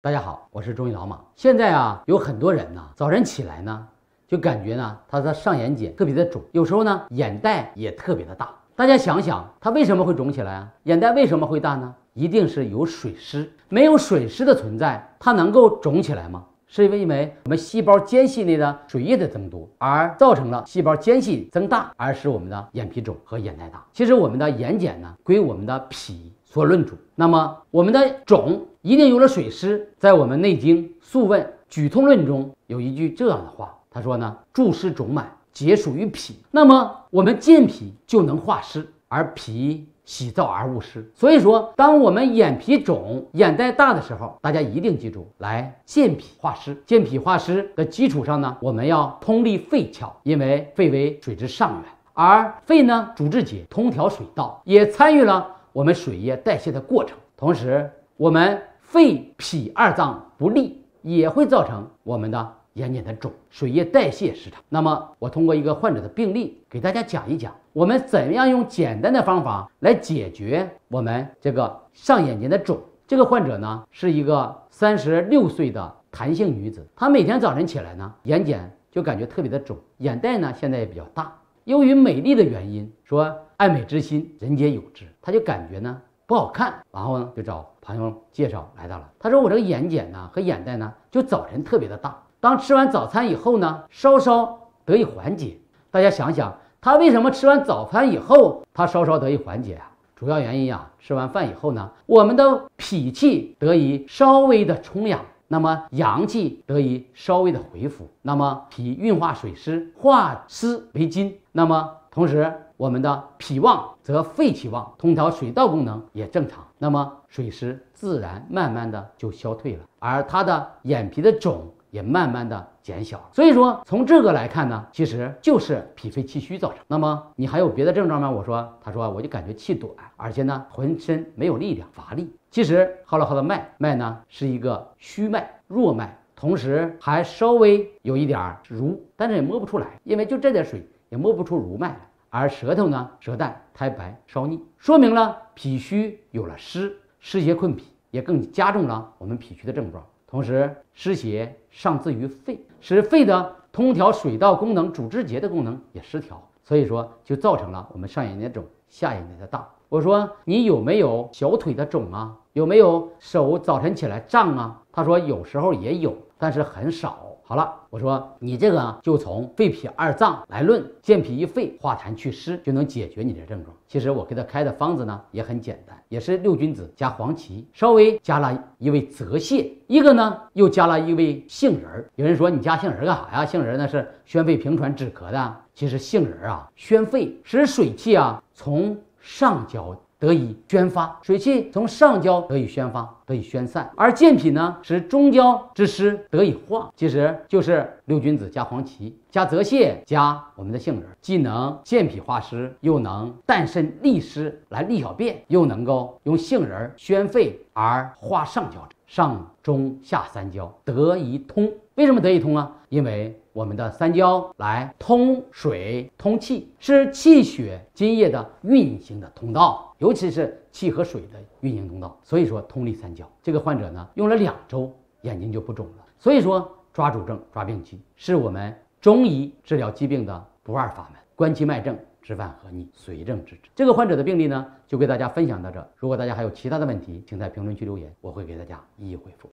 大家好，我是中医老马。现在啊，有很多人呢，早晨起来呢，就感觉呢，他的上眼睑特别的肿，有时候呢，眼袋也特别的大。大家想想，它为什么会肿起来啊？眼袋为什么会大呢？一定是有水湿，没有水湿的存在，它能够肿起来吗？是因为我们细胞间隙内的水液的增多，而造成了细胞间隙增大，而使我们的眼皮肿和眼袋大。其实我们的眼睑呢，归我们的脾。所论主，那么我们的肿一定有了水湿。在我们《内经·素问·举痛论》中有一句这样的话，他说呢：“注湿肿满，皆属于脾。”那么我们健脾就能化湿，而脾喜燥而勿湿。所以说，当我们眼皮肿、眼袋大的时候，大家一定记住来健脾化湿。健脾化湿的基础上呢，我们要通利肺窍，因为肺为水之上源，而肺呢主治节，通调水道，也参与了。我们水液代谢的过程，同时我们肺脾二脏不利也会造成我们的眼睑的肿，水液代谢失常。那么，我通过一个患者的病例给大家讲一讲，我们怎样用简单的方法来解决我们这个上眼睑的肿。这个患者呢是一个三十六岁的弹性女子，她每天早晨起来呢，眼睑就感觉特别的肿，眼袋呢现在也比较大。由于美丽的原因，说爱美之心人皆有之，他就感觉呢不好看，然后呢就找朋友介绍来到了。他说我这个眼睑呢和眼袋呢，就早晨特别的大，当吃完早餐以后呢，稍稍得以缓解。大家想想，他为什么吃完早餐以后他稍稍得以缓解啊？主要原因啊，吃完饭以后呢，我们的脾气得以稍微的充养。那么阳气得以稍微的回复，那么脾运化水湿，化湿为津，那么同时我们的脾旺则肺气旺，通调水道功能也正常，那么水湿自然慢慢的就消退了，而他的眼皮的肿。也慢慢的减小，所以说从这个来看呢，其实就是脾肺气虚造成。那么你还有别的症状吗？我说，他说我就感觉气短，而且呢浑身没有力量，乏力。其实号了号的脉，脉呢是一个虚脉、弱脉，同时还稍微有一点濡，但是也摸不出来，因为就这点水也摸不出濡脉来。而舌头呢，舌淡苔白稍腻，说明了脾虚有了湿，湿邪困脾，也更加重了我们脾虚的症状。同时，湿邪上自于肺，使肺的通调水道功能、主治节的功能也失调，所以说就造成了我们上眼睑肿、下眼睑的大。我说你有没有小腿的肿啊？有没有手早晨起来胀啊？他说有时候也有，但是很少。好了，我说你这个就从肺脾二脏来论，健脾益肺，化痰祛湿，就能解决你的症状。其实我给他开的方子呢也很简单，也是六君子加黄芪，稍微加了一味泽泻，一个呢又加了一味杏仁儿。有人说你加杏仁儿干啥呀？杏仁儿那是宣肺平喘止咳的。其实杏仁儿啊，宣肺使水气啊从上焦。得以宣发，水气从上焦得以宣发，得以宣散；而健脾呢，使中焦之湿得以化。其实就是六君子加黄芪，加泽泻，加我们的杏仁，既能健脾化湿，又能淡渗利湿来利小便，又能够用杏仁宣肺而化上焦上中下三焦得以通。为什么得以通啊？因为。我们的三焦来通水通气，是气血津液的运行的通道，尤其是气和水的运行通道。所以说通利三焦。这个患者呢，用了两周，眼睛就不肿了。所以说抓主症抓病机，是我们中医治疗疾病的不二法门。观其脉证，知犯和逆，随证治之。这个患者的病例呢，就给大家分享到这。如果大家还有其他的问题，请在评论区留言，我会给大家一一回复。